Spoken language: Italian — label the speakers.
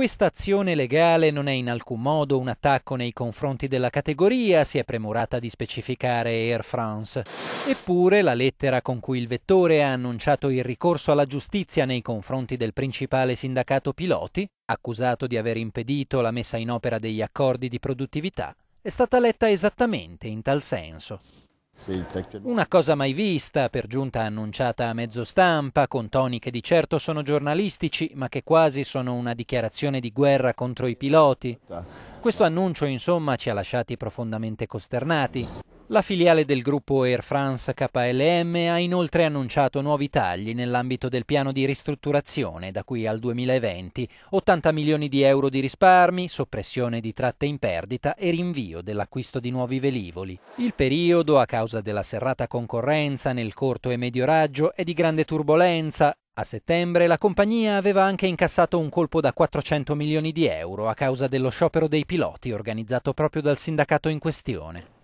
Speaker 1: Questa azione legale non è in alcun modo un attacco nei confronti della categoria, si è premurata di specificare Air France. Eppure la lettera con cui il vettore ha annunciato il ricorso alla giustizia nei confronti del principale sindacato piloti, accusato di aver impedito la messa in opera degli accordi di produttività, è stata letta esattamente in tal senso. Una cosa mai vista, per giunta annunciata a mezzo stampa, con toni che di certo sono giornalistici, ma che quasi sono una dichiarazione di guerra contro i piloti. Questo annuncio, insomma, ci ha lasciati profondamente costernati. La filiale del gruppo Air France KLM ha inoltre annunciato nuovi tagli nell'ambito del piano di ristrutturazione da qui al 2020, 80 milioni di euro di risparmi, soppressione di tratte in perdita e rinvio dell'acquisto di nuovi velivoli. Il periodo, a causa della serrata concorrenza nel corto e medio raggio, è di grande turbolenza a settembre la compagnia aveva anche incassato un colpo da 400 milioni di euro a causa dello sciopero dei piloti organizzato proprio dal sindacato in questione.